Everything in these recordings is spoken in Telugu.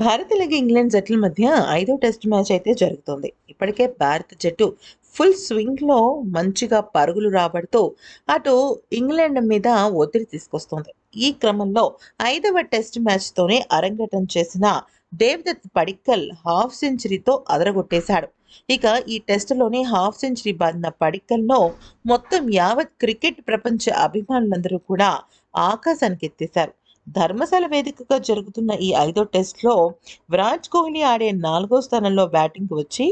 భారత్ అలాగే ఇంగ్లాండ్ జట్ల మధ్య ఐదో టెస్ట్ మ్యాచ్ అయితే జరుగుతుంది ఇప్పటికే భారత జట్టు ఫుల్ స్వింగ్లో మంచిగా పరుగులు రాబడుతూ అటు ఇంగ్లాండ్ మీద ఒత్తిడి తీసుకొస్తుంది ఈ క్రమంలో ఐదవ టెస్ట్ మ్యాచ్తోనే అరంగేటం చేసిన దేవదత్ పడిక్కల్ హాఫ్ సెంచరీతో అదరగొట్టేశాడు ఇక ఈ టెస్టులోనే హాఫ్ సెంచరీ బాధిన పడిక్కల్లో మొత్తం యావత్ క్రికెట్ ప్రపంచ అభిమానులందరూ కూడా ఆకాశానికి ఎత్తేశారు ధర్మశాల వేదికగా జరుగుతున్న ఈ ఐదో టెస్ట్లో విరాట్ కోహ్లీ ఆడే నాలుగో స్థానంలో బ్యాటింగ్కి వచ్చి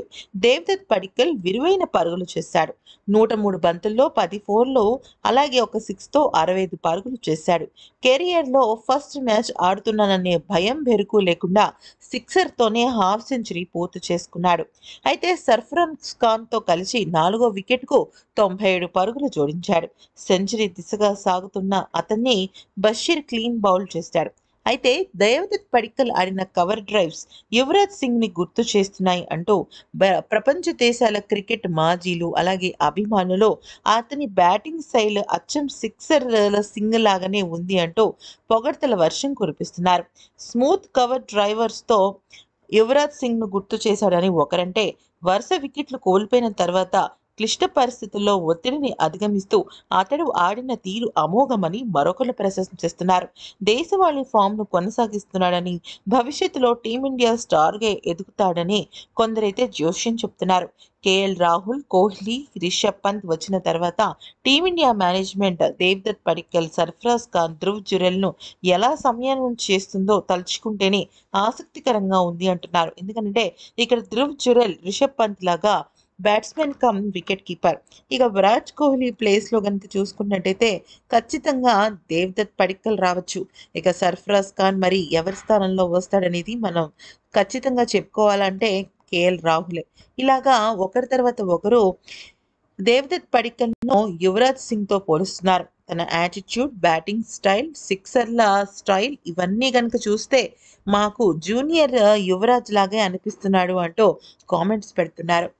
దేవ్దత్ పడిక్కల్ విరువైన పరుగులు చేశాడు నూట మూడు బంతుల్లో పది ఫోర్లు అలాగే ఒక సిక్స్తో అరవై ఐదు పరుగులు చేశాడు కెరియర్లో ఫస్ట్ మ్యాచ్ ఆడుతున్నాననే భయం బెరుకు లేకుండా సిక్సర్తోనే హాఫ్ సెంచరీ పూర్తి చేసుకున్నాడు అయితే సర్ఫరన్ ఖాన్తో కలిసి నాలుగో వికెట్కు తొంభై ఏడు పరుగులు జోడించాడు సెంచరీ దిశగా సాగుతున్న అతన్ని బషీర్ క్లీన్ బౌల్ కంట్రోల్ చేశాడు అయితే దైవదత్ పడికల్ ఆడిన కవర్ డ్రైవ్స్ యువరాజ్ సింగ్ ని గుర్తు చేస్తున్నాయి అంటూ ప్రపంచ దేశాల క్రికెట్ మాజీలు అలాగే అభిమానులు అతని బ్యాటింగ్ శైలి అచ్చం సిక్సర్ల సింగ్ లాగానే ఉంది అంటూ పొగడ్తల వర్షం కురిపిస్తున్నారు స్మూత్ కవర్ డ్రైవర్స్ తో యువరాజ్ సింగ్ ను గుర్తు చేశాడని ఒకరంటే వరుస వికెట్లు కోల్పోయిన తర్వాత క్లిష్ట పరిస్థితుల్లో ఒత్తిడిని అధిగమిస్తూ అతడు ఆడిన తీరు అమోఘమని మరొకరు ప్రశంసిస్తున్నారు దేశవాళి ఫామ్ను కొనసాగిస్తున్నాడని భవిష్యత్తులో టీమిండియా స్టార్గా ఎదుగుతాడని కొందరైతే జోష్యం చెప్తున్నారు కేఎల్ రాహుల్ కోహ్లీ రిషబ్ పంత్ వచ్చిన తర్వాత టీమిండియా మేనేజ్మెంట్ దేవ్దత్ పడిక్కల్ సర్ఫరాజ్ ఖాన్ ధ్రువ్ జురెల్ను ఎలా సమయం చేస్తుందో తలుచుకుంటేనే ఆసక్తికరంగా ఉంది అంటున్నారు ఎందుకంటే ఇక్కడ ధ్రువ్ జురెల్ రిషబ్ పంత్ లాగా బ్యాట్స్మెన్ కమ్ వికెట్ కీపర్ ఇక విరాట్ కోహ్లీ ప్లేస్లో కనుక చూసుకున్నట్టయితే ఖచ్చితంగా దేవ్దత్ పడిక్కలు రావచ్చు ఇక సర్ఫరాజ్ ఖాన్ మరి ఎవరి స్థానంలో వస్తాడనేది మనం ఖచ్చితంగా చెప్పుకోవాలంటే కేఎల్ రాహులే ఇలాగా ఒకరి తర్వాత ఒకరు దేవ్దత్ పడిక్కల్ను యువరాజ్ సింగ్తో పోలుస్తున్నారు తన యాటిట్యూడ్ బ్యాటింగ్ స్టైల్ సిక్సర్ల స్టైల్ ఇవన్నీ కనుక చూస్తే మాకు జూనియర్ యువరాజ్ లాగే అనిపిస్తున్నాడు అంటూ కామెంట్స్ పెడుతున్నారు